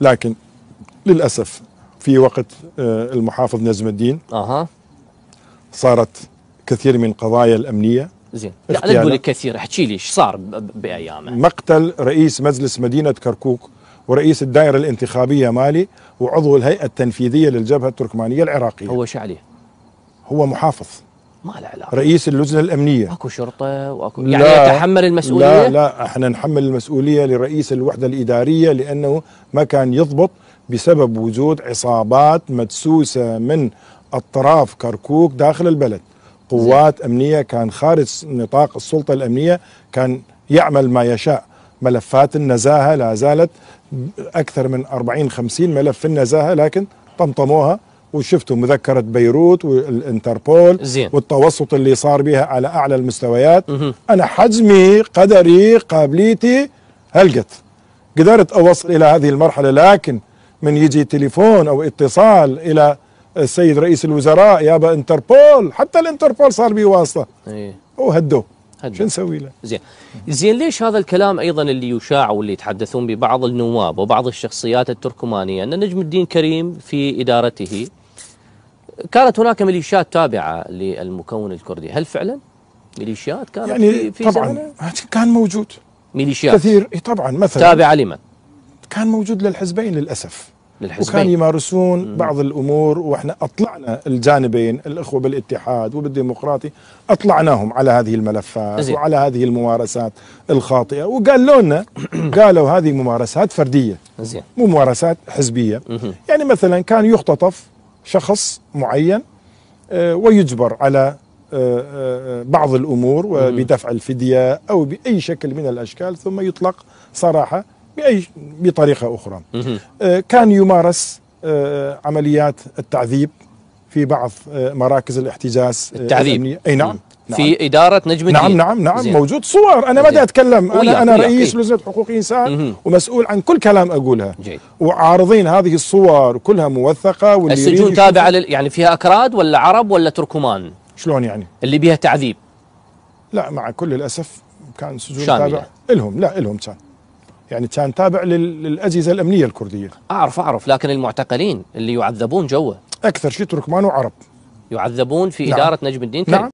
لكن للأسف في وقت آه، المحافظ نجم الدين أها صارت كثير من قضايا الأمنية زين لا لا تقول كثير احكي لي ايش صار بايامه مقتل رئيس مجلس مدينه كركوك ورئيس الدائره الانتخابيه مالي وعضو الهيئه التنفيذيه للجبهه التركمانيه العراقيه هو شو عليه؟ هو محافظ ما له علاقه رئيس اللجنه الامنيه اكو شرطه واكو يعني يتحمل المسؤوليه لا لا احنا نحمل المسؤوليه لرئيس الوحده الاداريه لانه ما كان يضبط بسبب وجود عصابات مدسوسه من اطراف كركوك داخل البلد قوات زي. امنيه كان خارج نطاق السلطه الامنيه كان يعمل ما يشاء ملفات النزاهه لا زالت اكثر من 40 50 ملف في النزاهه لكن طمطموها وشفتوا مذكرة بيروت والانتربول زين. والتوسط اللي صار بها على أعلى المستويات مه. أنا حجمي قدري قابليتي هلقت قدرت أوصل إلى هذه المرحلة لكن من يجي تليفون أو اتصال إلى السيد رئيس الوزراء يابا انتربول حتى الانتربول صار به واسطة ايه. وهدوه شو نسوي له؟ زين زين ليش هذا الكلام ايضا اللي يشاع واللي يتحدثون ببعض النواب وبعض الشخصيات التركمانيه ان نجم الدين كريم في ادارته كانت هناك ميليشيات تابعة للمكون الكردي هل فعلا ميليشيات كانت يعني في, طبعا كان موجود ميليشيات كثير طبعا مثلا تابعة لمن؟ كان موجود للحزبين للأسف للحزبين وكان يمارسون مم. بعض الأمور وإحنا أطلعنا الجانبين الأخوة بالاتحاد وبالديمقراطي أطلعناهم على هذه الملفات زي. وعلى هذه الممارسات الخاطئة وقالوا لنا قالوا هذه ممارسات فردية زين مو ممارسات حزبية مم. يعني مثلا كان يختطف شخص معين آه، ويجبر على آه، آه، بعض الامور وبدفع الفديه او باي شكل من الاشكال ثم يطلق صراحه باي بطريقه اخرى. كان يمارس عمليات التعذيب في بعض مراكز الاحتجاز التعذيب اي نعم نعم. في إدارة نجم نعم، الدين نعم نعم نعم زين. موجود صور أنا ماذا أتكلم أنا, أنا رئيس لجنة حقوق الإنسان مه. ومسؤول عن كل كلام أقولها جيد. وعارضين هذه الصور كلها موثقة واللي السجون تابعة لل... يعني فيها أكراد ولا عرب ولا تركمان شلون يعني اللي بيها تعذيب لا مع كل الأسف كان سجون شاملة. تابع لهم لا لهم كان يعني كان تابع للأجهزة الأمنية الكردية أعرف أعرف لكن المعتقلين اللي يعذبون جوا أكثر شيء تركمان وعرب يعذبون في نعم. إدارة نجم الدين نعم